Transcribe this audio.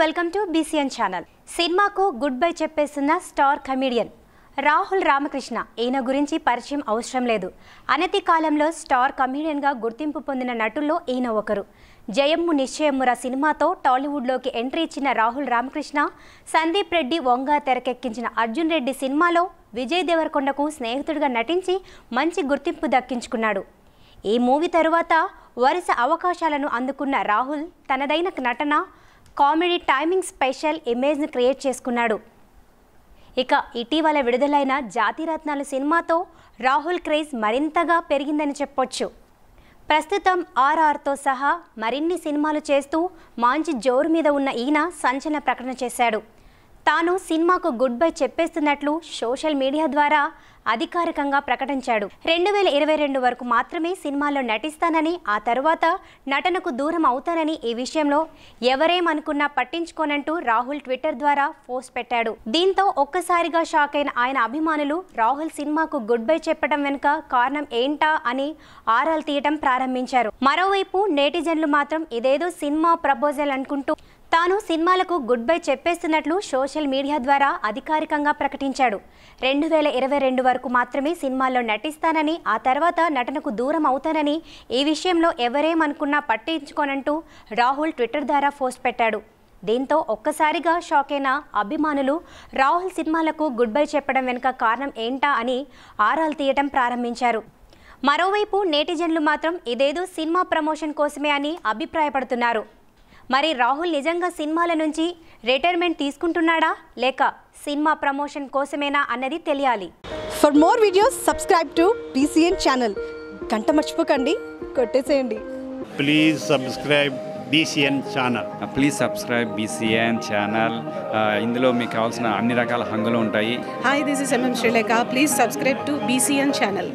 welcome to BCN channel సినిమాకు good bye చెప్పేసిన star comedian Rahul Ramakrishna ఈయన గురించి పరిచయం అవసరం లేదు అనతి కాలంలో స్టార్ కమీడియన్గా గుర్తింపు పొందిన నటుల్లో ఈయన ఒకరు జయమ్ము నిశ్చయమ్ముర సినిమాతో టాలీవుడ్లోకి ఎంట్రీ ఇచ్చిన రాహుల్ రామకృష్ణ సందీప్ రెడ్డి వంగ తెరకెక్కించిన అర్జున్ రెడ్డి సినిమాలో విజయ్ దేవరకొండకు స్నేహితుడిగా నటించి మంచి గుర్తింపు దక్కించుకున్నాడు ఈ మూవీ తరువాత వరుస అవకాశాలను అందుకున్న రాహుల్ తనదైన నటన కామెడీ టైమింగ్ స్పెషల్ ఇమేజ్ని క్రియేట్ చేసుకున్నాడు ఇక ఇటీవల విడుదలైన జాతిరత్నాలు సినిమాతో రాహుల్ క్రేజ్ మరింతగా పెరిగిందని చెప్పొచ్చు ప్రస్తుతం ఆర్ఆర్తో సహా మరిన్ని సినిమాలు చేస్తూ మంచి జోరు మీద ఉన్న ఈయన సంచలన ప్రకటన చేశాడు తాను సినిమాకు గుడ్ బై చెప్పేస్తున్నట్లు సోషల్ మీడియా ద్వారా అధికారికంగా ప్రకటించాడు రెండు వేల ఇరవై రెండు వరకు మాత్రమే సినిమాల్లో నటిస్తానని ఆ తర్వాత నటనకు దూరం అవుతానని ఈ విషయంలో ఎవరేమనుకున్నా పట్టించుకోనంటూ రాహుల్ ట్విట్టర్ ద్వారా పోస్ట్ పెట్టాడు దీంతో ఒక్కసారిగా షాక్ అయిన ఆయన అభిమానులు రాహుల్ సినిమాకు గుడ్ బై చెప్పడం వెనుక కారణం ఏంటా అని ఆరాలు తీయటం ప్రారంభించారు మరోవైపు నేటిజన్లు మాత్రం ఇదేదో సినిమా ప్రపోజల్ అనుకుంటూ తాను సినిమాలకు గుడ్ బై చెప్పేస్తున్నట్లు సోషల్ మీడియా ద్వారా అధికారికంగా ప్రకటించాడు రెండు వేల ఇరవై రెండు వరకు వరకు మాత్రమే సినిమాల్లో నటిస్తానని ఆ తర్వాత నటనకు దూరం అవుతానని ఈ విషయంలో ఎవరేమనుకున్నా పట్టించుకోనంటూ రాహుల్ ట్విట్టర్ ద్వారా పోస్ట్ పెట్టాడు దీంతో ఒక్కసారిగా షాక్ అయిన అభిమానులు రాహుల్ సినిమాలకు గుడ్ బై చెప్పడం వెనుక కారణం ఏంటా అని ఆరాలు తీయటం ప్రారంభించారు మరోవైపు నేటిజన్లు మాత్రం ఇదేదో సినిమా ప్రమోషన్ కోసమే అని అభిప్రాయపడుతున్నారు మరి రాహుల్ నిజంగా సినిమాల నుంచి రిటైర్మెంట్ తీసుకుంటున్నాడా లేక సినిమా ప్రమోషన్ కోసమేనా అన్నది తెలియాలి for more videos subscribe to BCN channel గంట మర్చిపోకండి కొట్టేసేయండి please subscribe BCN channel please subscribe BCN channel ఇందులో మీకు కావాల్సిన అన్ని రకాల హంగులు ఉంటాయి hi this is MM Sreelekha please subscribe to BCN channel